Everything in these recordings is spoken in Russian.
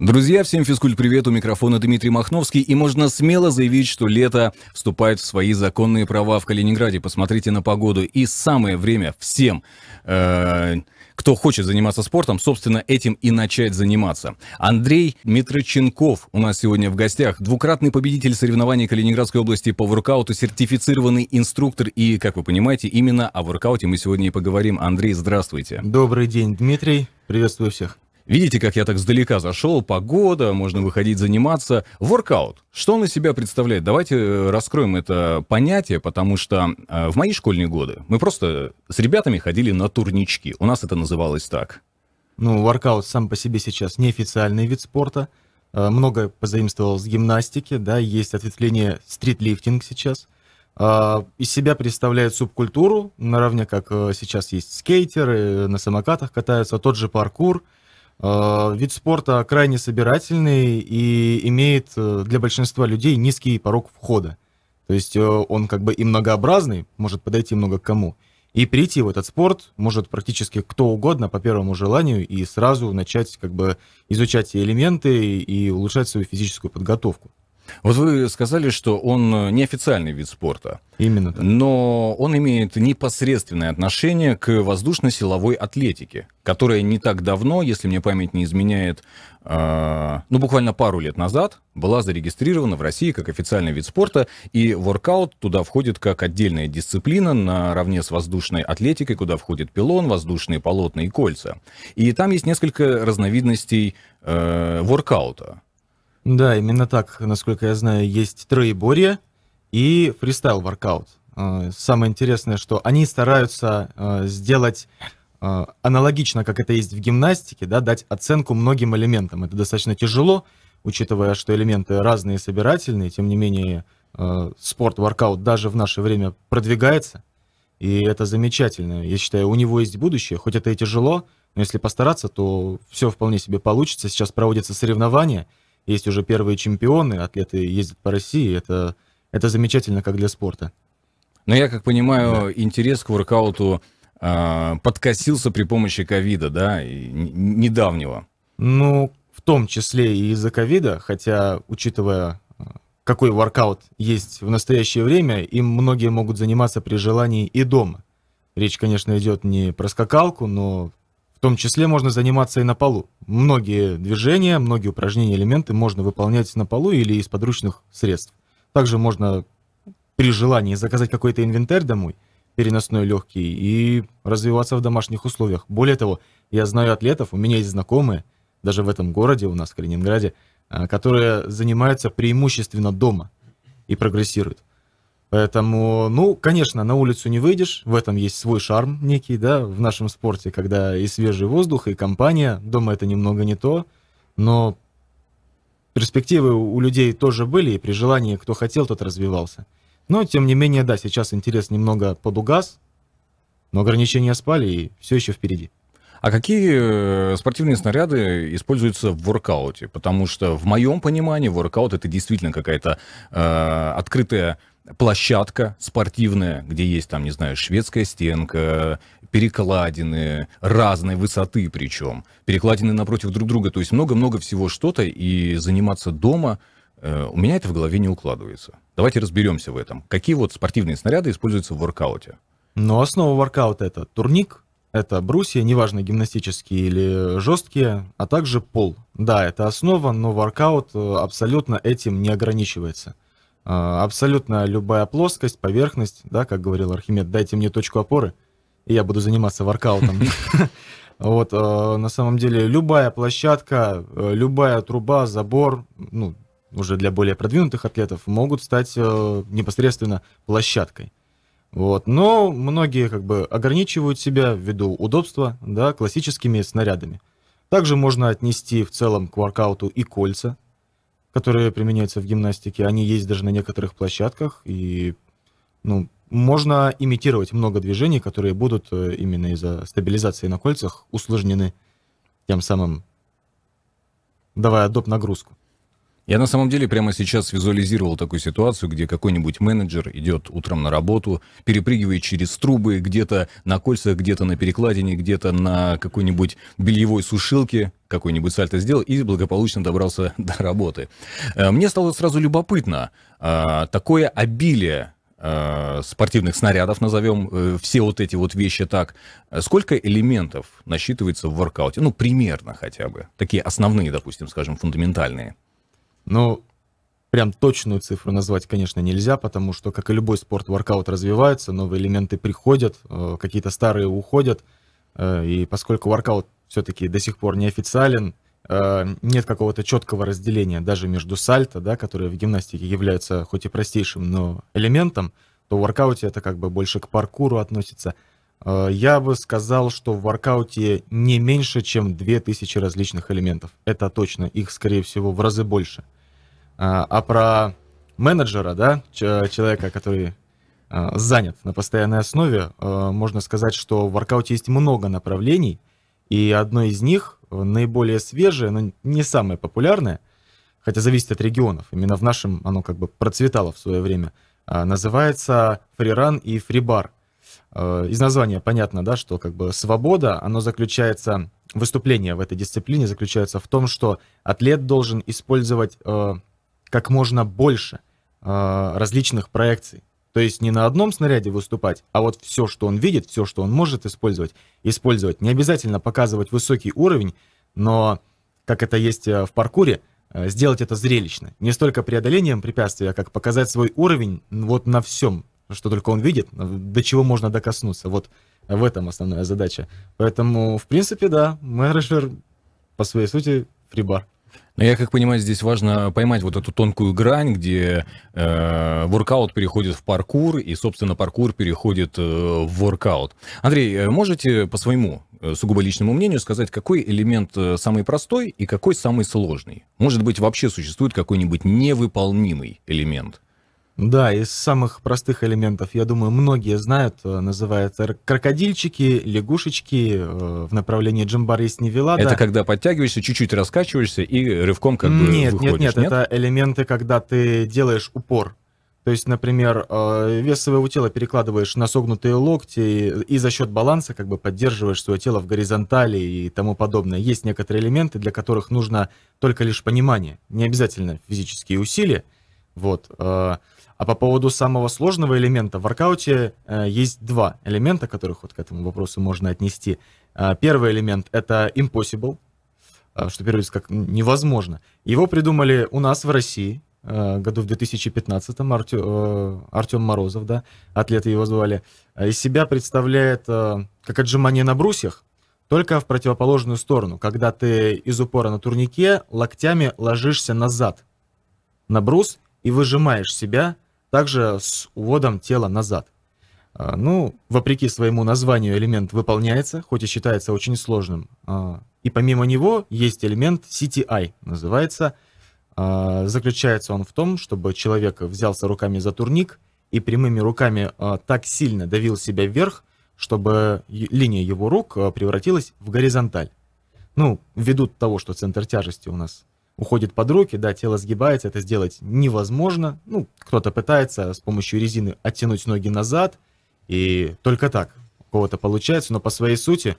Друзья, всем физкульт-привет, у микрофона Дмитрий Махновский, и можно смело заявить, что лето вступает в свои законные права в Калининграде. Посмотрите на погоду, и самое время всем... Э кто хочет заниматься спортом, собственно, этим и начать заниматься. Андрей Митроченков у нас сегодня в гостях. Двукратный победитель соревнований Калининградской области по воркауту, сертифицированный инструктор. И, как вы понимаете, именно о воркауте мы сегодня и поговорим. Андрей, здравствуйте. Добрый день, Дмитрий. Приветствую всех. Видите, как я так сдалека зашел? Погода, можно выходить заниматься. Воркаут. Что он из себя представляет? Давайте э, раскроем это понятие, потому что э, в мои школьные годы мы просто с ребятами ходили на турнички. У нас это называлось так. Ну, воркаут сам по себе сейчас неофициальный вид спорта. Э, много позаимствовал с гимнастики, да, есть ответвление стритлифтинг сейчас. Из себя представляет субкультуру, наравне как сейчас есть скейтеры, на самокатах катаются, тот же паркур – Э, вид спорта крайне собирательный и имеет э, для большинства людей низкий порог входа. То есть э, он как бы и многообразный, может подойти много к кому. И прийти в этот спорт может практически кто угодно по первому желанию и сразу начать как бы изучать элементы и улучшать свою физическую подготовку. Вот вы сказали, что он э, неофициальный вид спорта. Именно так. Но он имеет непосредственное отношение к воздушно-силовой атлетике, которая не так давно, если мне память не изменяет, э, ну буквально пару лет назад, была зарегистрирована в России как официальный вид спорта, и воркаут туда входит как отдельная дисциплина наравне с воздушной атлетикой, куда входит пилон, воздушные полотна и кольца. И там есть несколько разновидностей э, воркаута. Да, именно так, насколько я знаю, есть троеборье и фристайл-воркаут. Э, самое интересное, что они стараются э, сделать э, аналогично, как это есть в гимнастике, да, дать оценку многим элементам. Это достаточно тяжело, учитывая, что элементы разные собирательные, тем не менее спорт, воркаут даже в наше время продвигается, и это замечательно. Я считаю, у него есть будущее, хоть это и тяжело, но если постараться, то все вполне себе получится. Сейчас проводятся соревнования – есть уже первые чемпионы, атлеты ездят по России. Это, это замечательно как для спорта. Но я как понимаю, да. интерес к воркауту э, подкосился при помощи ковида, да, и, недавнего. Ну, в том числе и из-за ковида, хотя, учитывая, а, какой воркаут есть в настоящее время, им многие могут заниматься при желании и дома. Речь, конечно, идет не про скакалку, но том числе можно заниматься и на полу. Многие движения, многие упражнения, элементы можно выполнять на полу или из подручных средств. Также можно при желании заказать какой-то инвентарь домой, переносной легкий, и развиваться в домашних условиях. Более того, я знаю атлетов, у меня есть знакомые, даже в этом городе у нас, в Калининграде, а, которые занимаются преимущественно дома и прогрессируют. Поэтому, ну, конечно, на улицу не выйдешь, в этом есть свой шарм некий, да, в нашем спорте, когда и свежий воздух, и компания, дома это немного не то, но перспективы у людей тоже были, и при желании, кто хотел, тот развивался. Но, тем не менее, да, сейчас интерес немного подугас, но ограничения спали, и все еще впереди. А какие э, спортивные снаряды используются в воркауте? Потому что в моем понимании воркаут это действительно какая-то э, открытая площадка спортивная, где есть там, не знаю, шведская стенка, перекладины разной высоты причем, перекладины напротив друг друга, то есть много-много всего что-то, и заниматься дома э, у меня это в голове не укладывается. Давайте разберемся в этом. Какие вот спортивные снаряды используются в воркауте? Ну основа воркаута это турник, это брусья, неважно, гимнастические или жесткие, а также пол. Да, это основа, но воркаут э, абсолютно этим не ограничивается. А, абсолютно любая плоскость, поверхность, да, как говорил Архимед, дайте мне точку опоры, и я буду заниматься воркаутом. Вот, э, на самом деле, любая площадка, э, любая труба, забор, ну, уже для более продвинутых атлетов, могут стать э, непосредственно площадкой. Вот. Но многие как бы ограничивают себя ввиду удобства да, классическими снарядами. Также можно отнести в целом к воркауту и кольца, которые применяются в гимнастике, они есть даже на некоторых площадках, и ну, можно имитировать много движений, которые будут э, именно из-за стабилизации на кольцах усложнены, тем самым давая доп. нагрузку. Я на самом деле прямо сейчас визуализировал такую ситуацию, где какой-нибудь менеджер идет утром на работу, перепрыгивает через трубы где-то на кольцах, где-то на перекладине, где-то на какой-нибудь бельевой сушилке, какой-нибудь сальто сделал и благополучно добрался до работы. Э, мне стало сразу любопытно, э, такое обилие э, спортивных снарядов, назовем все вот эти вот вещи так. Сколько элементов насчитывается в воркауте? Ну, примерно хотя бы. Такие основные, допустим, скажем, фундаментальные. Ну, прям точную цифру назвать, конечно, нельзя, потому что, как и любой спорт, воркаут развивается, новые элементы приходят, какие-то старые уходят. И поскольку воркаут все-таки до сих пор неофициален, э, нет какого-то четкого разделения даже между сальто, да, которое в гимнастике является хоть и простейшим, но элементом, то в воркауте это как бы больше к паркуру относится. Э, я бы сказал, что в воркауте не меньше, чем 2000 различных элементов. Это точно, их, скорее всего, в разы больше. Э, а про менеджера, да, человека, который занят на постоянной основе, можно сказать, что в воркауте есть много направлений – и одно из них, э, наиболее свежее, но не самое популярное, хотя зависит от регионов, именно в нашем оно как бы процветало в свое время, а, называется фриран и фрибар. Э, из названия понятно, да, что как бы свобода, оно заключается, выступление в этой дисциплине заключается в том, что атлет должен использовать э, как можно больше различных проекций то есть не на одном снаряде выступать, а вот все, что он видит, все, что он может использовать, использовать. Не обязательно показывать высокий уровень, но, как это есть э, в паркуре, э, сделать это зрелищно. Не столько преодолением препятствия, а как показать свой уровень вот на всем, что только он видит, э, до чего можно докоснуться. Вот в этом основная задача. Поэтому, в принципе, да, менеджер по своей сути фрибар. Но я как понимаю, здесь важно поймать вот эту тонкую грань, где э, воркаут переходит в паркур, и, собственно, паркур переходит э, в воркаут. Андрей, э, можете по своему э, сугубо личному мнению сказать, какой элемент э, самый простой и какой самый сложный? Может быть, вообще существует какой-нибудь невыполнимый элемент? Да, из самых простых элементов, я думаю, многие знают, э, называют крокодильчики, лягушечки, э, в направлении джамбары с невелада. Это когда подтягиваешься, чуть-чуть раскачиваешься и рывком как бы нет, выходишь, нет? Нет, нет, это элементы, когда ты делаешь упор. То есть, например, э, вес своего тела перекладываешь на согнутые локти и, за счет баланса как бы поддерживаешь свое тело в горизонтали и тому подобное. Есть некоторые элементы, для которых нужно только лишь понимание, не обязательно физические усилия. Вот. А по поводу самого сложного элемента, в воркауте э, есть два элемента, которых вот к этому вопросу можно отнести. Э, первый элемент — это impossible, э, что переводится как «невозможно». Его придумали у нас в России, э, году в 2015-м Артем, Артем Морозов, да, атлеты его звали, э, из себя представляет э, как отжимание на брусьях, только в противоположную сторону, когда ты из упора на турнике локтями ложишься назад на брус и выжимаешь себя также с уводом тела назад. А, ну, вопреки своему названию, элемент выполняется, хоть и считается очень сложным. А, и помимо него есть элемент CTI, называется. А, заключается он в том, чтобы человек взялся руками за турник и прямыми руками так сильно давил себя вверх, чтобы линия его рук превратилась в горизонталь. Ну, ввиду того, что центр тяжести у нас – уходит под руки, да, тело сгибается, это сделать невозможно. Ну, кто-то пытается с помощью резины оттянуть ноги назад, и только так у кого-то получается, но по своей сути,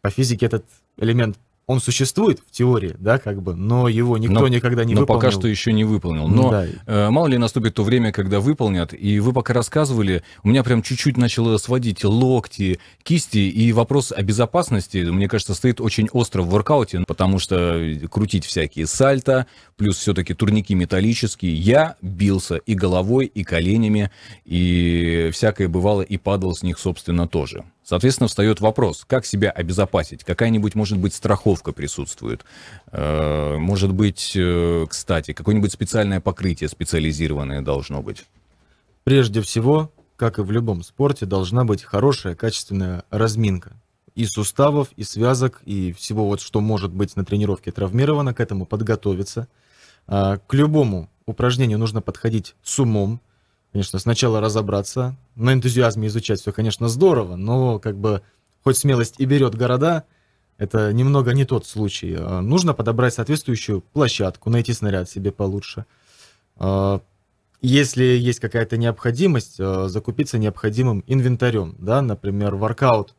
по физике этот элемент он существует в теории, да, как бы, но его никто но, никогда не но выполнил. Но пока что еще не выполнил. Но да. э, мало ли наступит то время, когда выполнят, и вы пока рассказывали, у меня прям чуть-чуть начало сводить локти, кисти, и вопрос о безопасности, мне кажется, стоит очень остро в воркауте, потому что крутить всякие сальто, плюс все-таки турники металлические. Я бился и головой, и коленями, и всякое бывало, и падал с них, собственно, тоже. Соответственно, встает вопрос, как себя обезопасить? Какая-нибудь, может быть, страховка присутствует? Э, может быть, э, кстати, какое-нибудь специальное покрытие специализированное должно быть? Прежде всего, как и в любом спорте, должна быть хорошая, качественная разминка и суставов, и связок, и всего вот, что может быть на тренировке травмировано, к этому подготовиться. А, к любому упражнению нужно подходить с умом, конечно, сначала разобраться, на энтузиазме изучать все, конечно, здорово, но как бы хоть смелость и берет города, это немного не тот случай. А, нужно подобрать соответствующую площадку, найти снаряд себе получше. А, если есть какая-то необходимость, а, закупиться необходимым инвентарем, да, например, воркаут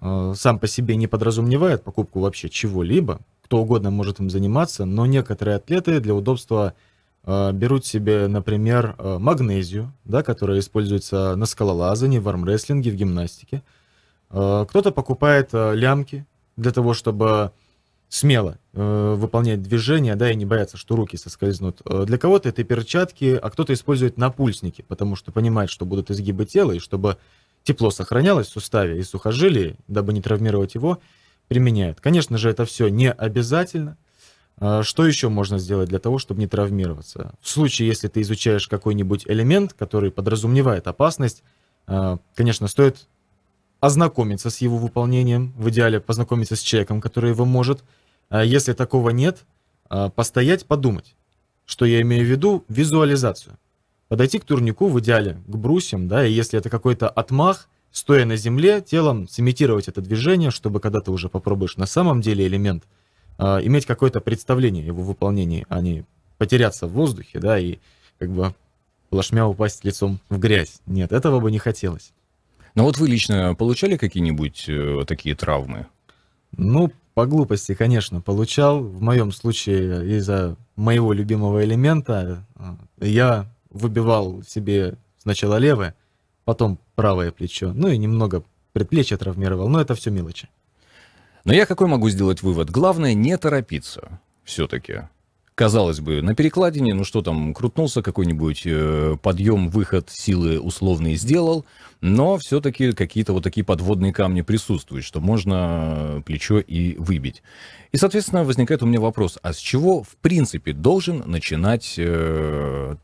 сам по себе не подразумевает покупку вообще чего-либо, кто угодно может им заниматься, но некоторые атлеты для удобства Э, берут себе, например, э, магнезию, да, которая используется на скалолазании, в армрестлинге, в гимнастике. Э, кто-то покупает лямки для того, чтобы смело выполнять движения, да, и не бояться, что руки соскользнут. Для кого-то это перчатки, а кто-то использует напульсники, потому что понимает, что будут изгибы тела, и чтобы тепло сохранялось в суставе и сухожилии, дабы не травмировать его, применяют. Конечно же, это все не обязательно, а что еще можно сделать для того, чтобы не травмироваться? В случае, если ты изучаешь какой-нибудь элемент, который подразумевает опасность, а, конечно, стоит ознакомиться с его выполнением, в идеале познакомиться с человеком, который его может. А если такого нет, постоять, подумать. Что я имею в виду? Визуализацию. Подойти к турнику, в идеале к брусьям, да, и если это какой-то отмах, стоя на земле, телом сымитировать это движение, чтобы когда ты уже попробуешь на самом деле элемент – а, иметь какое-то представление его выполнении, а не потеряться в воздухе, да, и как бы плашмя упасть лицом в грязь. Нет, этого бы не хотелось. Но вот вы лично получали какие-нибудь э, такие травмы? Ну, по глупости, конечно, получал. В моем случае из-за моего любимого элемента э, я выбивал себе сначала левое, потом правое плечо, ну и немного предплечье травмировал, но это все мелочи. Но я какой могу сделать вывод? Главное не торопиться все-таки. Казалось бы, на перекладине, ну что там, крутнулся какой-нибудь э, подъем, выход силы условный сделал, но все-таки какие-то вот такие подводные камни присутствуют, что можно э, плечо и выбить. И, соответственно, возникает у меня вопрос, а с чего, в принципе, должен начинать э,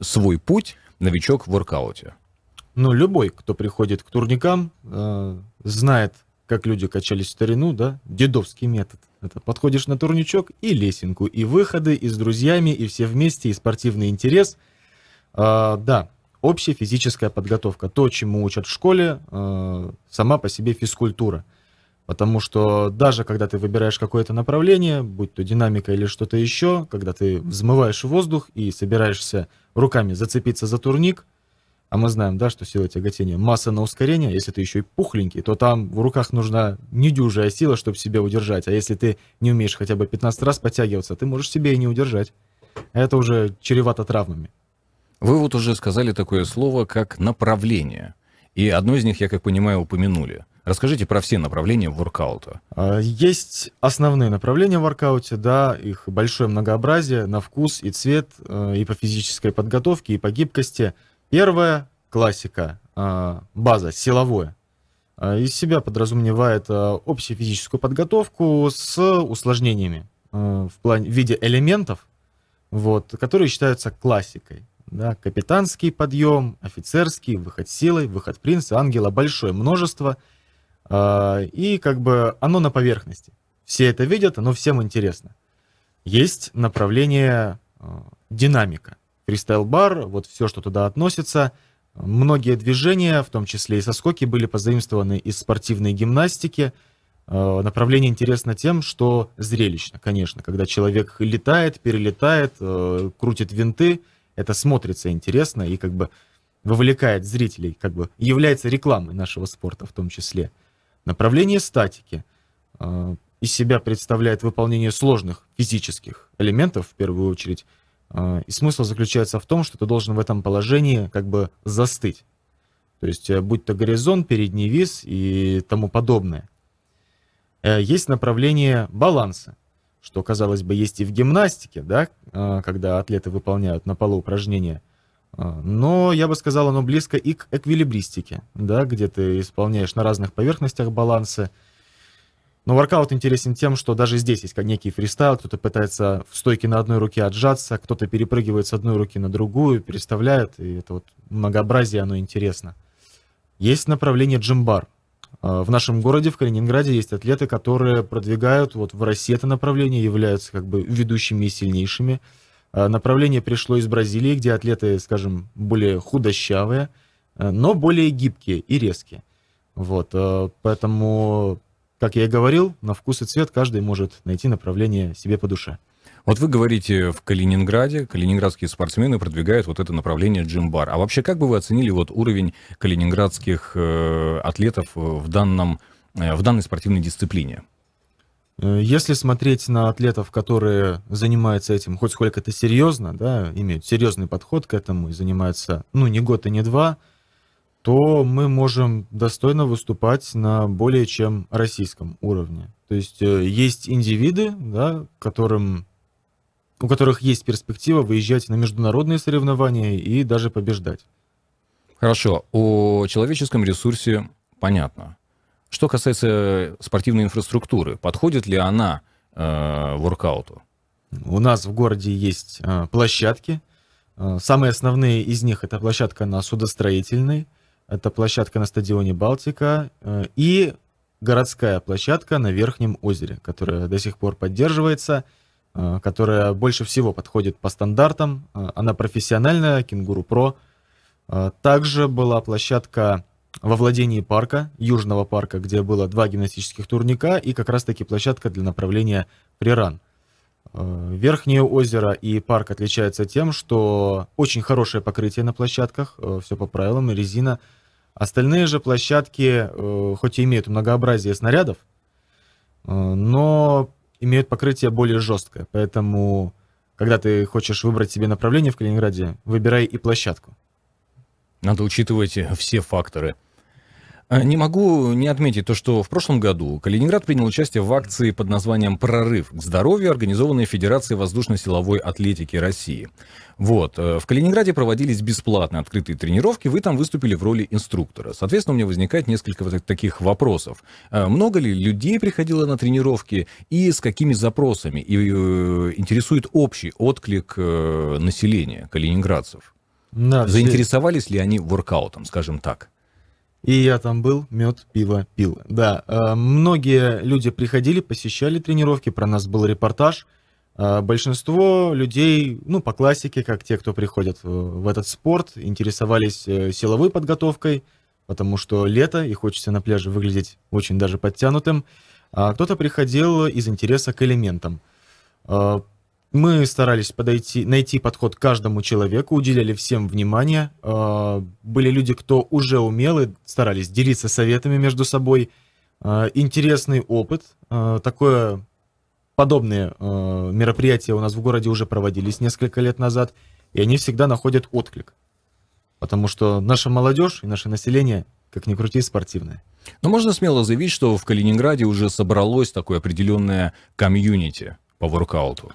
свой путь новичок в воркауте? Ну, любой, кто приходит к турникам, э, знает как люди качались в старину, да, дедовский метод. Это подходишь на турничок и лесенку, и выходы, и с друзьями, и все вместе, и спортивный интерес. А, да, общая физическая подготовка, то, чему учат в школе, а, сама по себе физкультура. Потому что даже когда ты выбираешь какое-то направление, будь то динамика или что-то еще, когда ты взмываешь воздух и собираешься руками зацепиться за турник, а мы знаем, да, что сила тяготения масса на ускорение, если ты еще и пухленький, то там в руках нужна недюжая сила, чтобы себя удержать. А если ты не умеешь хотя бы 15 раз подтягиваться, ты можешь себе и не удержать. Это уже чревато травмами. Вы вот уже сказали такое слово, как направление. И одно из них, я как понимаю, упомянули. Расскажите про все направления в воркаута. А, есть основные направления в воркауте, да, их большое многообразие на вкус и цвет, э, и по физической подготовке, и по гибкости – Первая классика, а, база, силовое. А, из себя подразумевает а, общую физическую подготовку с усложнениями в, плане, в виде элементов, вот, которые считаются классикой. Да, капитанский подъем, офицерский, выход силой, выход принца, ангела, большое множество. И как бы оно на поверхности. Все это видят, оно всем интересно. Есть направление динамика фристайл-бар, вот все, что туда относится. Многие движения, в том числе и соскоки, были позаимствованы из спортивной гимнастики. Э, направление интересно тем, что зрелищно, конечно. Когда человек летает, перелетает, э, крутит винты, это смотрится интересно и как бы вовлекает зрителей, как бы является рекламой нашего спорта в том числе. Направление статики э, из себя представляет выполнение сложных физических элементов, в первую очередь, а, и смысл заключается в том, что ты должен в этом положении как бы застыть. То есть, э, будь то горизонт, передний вис и тому подобное. Э, есть направление баланса, что, казалось бы, есть и в гимнастике, да, а, когда атлеты выполняют на полу упражнения. А, но, я бы сказал, оно близко и к эквилибристике, да, где ты исполняешь на разных поверхностях балансы, но воркаут интересен тем, что даже здесь есть некий фристайл, кто-то пытается в стойке на одной руке отжаться, кто-то перепрыгивает с одной руки на другую, переставляет, и это вот многообразие, оно интересно. Есть направление джимбар. А, в нашем городе, в Калининграде, есть атлеты, которые продвигают, вот в России это направление, являются как бы ведущими и сильнейшими. А, направление пришло из Бразилии, где атлеты, скажем, более худощавые, а, но более гибкие и резкие. Вот, поэтому как я и говорил, на вкус и цвет каждый может найти направление себе по душе. Вот вы говорите, в Калининграде калининградские спортсмены продвигают вот это направление джимбар. А вообще, как бы вы оценили вот уровень калининградских э, атлетов э, в, данном, э, в данной спортивной дисциплине? Э, если смотреть на атлетов, которые занимаются этим хоть сколько-то серьезно, да, имеют серьезный подход к этому и занимаются, ну, не год и не два – то мы можем достойно выступать на более чем российском уровне. То есть э, есть индивиды, да, которым, у которых есть перспектива выезжать на международные соревнования и даже побеждать. Хорошо, о человеческом ресурсе понятно. Что касается спортивной инфраструктуры, подходит ли она э, воркауту? У нас в городе есть э, площадки. Э, самые основные из них это площадка на судостроительной, это площадка на стадионе Балтика э, и городская площадка на Верхнем озере, которая до сих пор поддерживается, э, которая больше всего подходит по стандартам. Э, она профессиональная, Кенгуру Про. Также была площадка во владении парка, южного парка, где было два гимнастических турника и как раз-таки площадка для направления приран. Э, верхнее озеро и парк отличаются тем, что очень хорошее покрытие на площадках, э, все по правилам, резина. Остальные же площадки, э, хоть и имеют многообразие снарядов, но имеют покрытие более жесткое. Поэтому, когда ты хочешь выбрать себе направление в Калининграде, выбирай и площадку. Надо учитывать все факторы. А, не могу не отметить то, что в прошлом году Калининград принял участие в акции под названием «Прорыв к здоровью», организованной Федерацией воздушно-силовой атлетики России. Вот. Э, в Калининграде проводились бесплатно открытые тренировки, вы там выступили в роли инструктора. Соответственно, у меня возникает несколько вот таких вопросов. Э, много ли людей приходило на тренировки и с какими запросами? И э, интересует общий отклик населения калининградцев. Да, Заинтересовались ли они воркаутом, скажем так? И я там был, мед, пиво, пил. Да, э, многие люди приходили, посещали тренировки, про нас был репортаж. Э, большинство людей, ну, по классике, как те, кто приходят в этот спорт, интересовались э, силовой подготовкой, потому что лето, и хочется на пляже выглядеть очень даже подтянутым. А кто-то приходил из интереса к элементам. Мы старались подойти, найти подход к каждому человеку, уделяли всем внимание. А, были люди, кто уже умелы, старались делиться советами между собой. А, интересный опыт. А, такое подобные мероприятия у нас в городе уже проводились несколько лет назад, и они всегда находят отклик. Потому что наша молодежь и наше население, как ни крути, спортивное. Но можно смело заявить, что в Калининграде уже собралось такое определенное комьюнити по воркауту.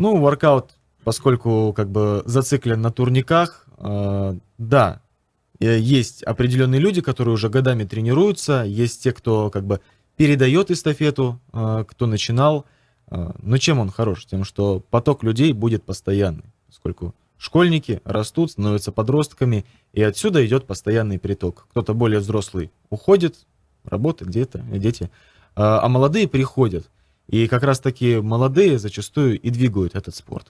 Ну, воркаут, поскольку как бы зациклен на турниках, э, да, э, есть определенные люди, которые уже годами тренируются, есть те, кто как бы передает эстафету, э, кто начинал. Э, но чем он хорош? Тем, что поток людей будет постоянный, поскольку школьники растут, становятся подростками, и отсюда идет постоянный приток. Кто-то более взрослый уходит, работает где-то, дети, э, а молодые приходят – и как раз-таки молодые зачастую и двигают этот спорт.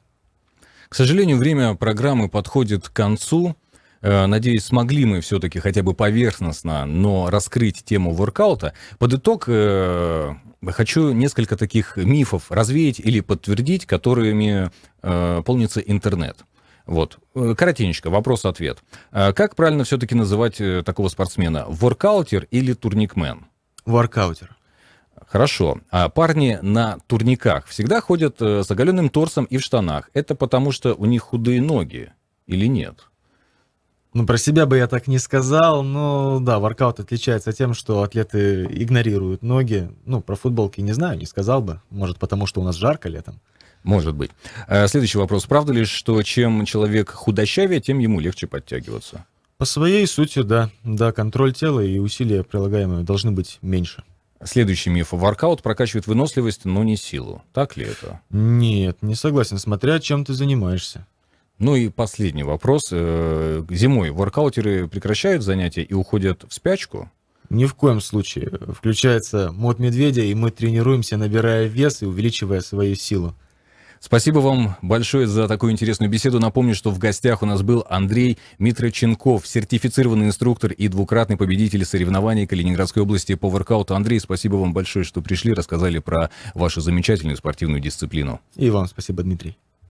К сожалению, время программы подходит к концу. Э, надеюсь, смогли мы все-таки хотя бы поверхностно, но раскрыть тему воркаута. Под итог э, хочу несколько таких мифов развеять или подтвердить, которыми э, полнится интернет. Вот, коротенечко, вопрос-ответ. Как правильно все-таки называть такого спортсмена? Воркаутер или турникмен? Воркаутер. Хорошо. А парни на турниках всегда ходят э, с оголенным торсом и в штанах. Это потому, что у них худые ноги или нет? Ну, про себя бы я так не сказал, но да, воркаут отличается тем, что атлеты игнорируют ноги. Ну, про футболки не знаю, не сказал бы. Может, потому что у нас жарко летом. Может быть. А, следующий вопрос. Правда ли, что чем человек худощавее, тем ему легче подтягиваться? По своей сути, да. Да, контроль тела и усилия прилагаемые должны быть меньше. Следующий миф. Воркаут прокачивает выносливость, но не силу. Так ли это? Нет, не согласен, смотря чем ты занимаешься. Ну и последний вопрос. Э, зимой воркаутеры прекращают занятия и уходят в спячку? Ни в коем случае. Включается мод медведя, и мы тренируемся, набирая вес и увеличивая свою силу. Спасибо вам большое за такую интересную беседу. Напомню, что в гостях у нас был Андрей Митроченков, сертифицированный инструктор и двукратный победитель соревнований Калининградской области по воркауту. Андрей, спасибо вам большое, что пришли, рассказали про вашу замечательную спортивную дисциплину. И вам спасибо, Дмитрий.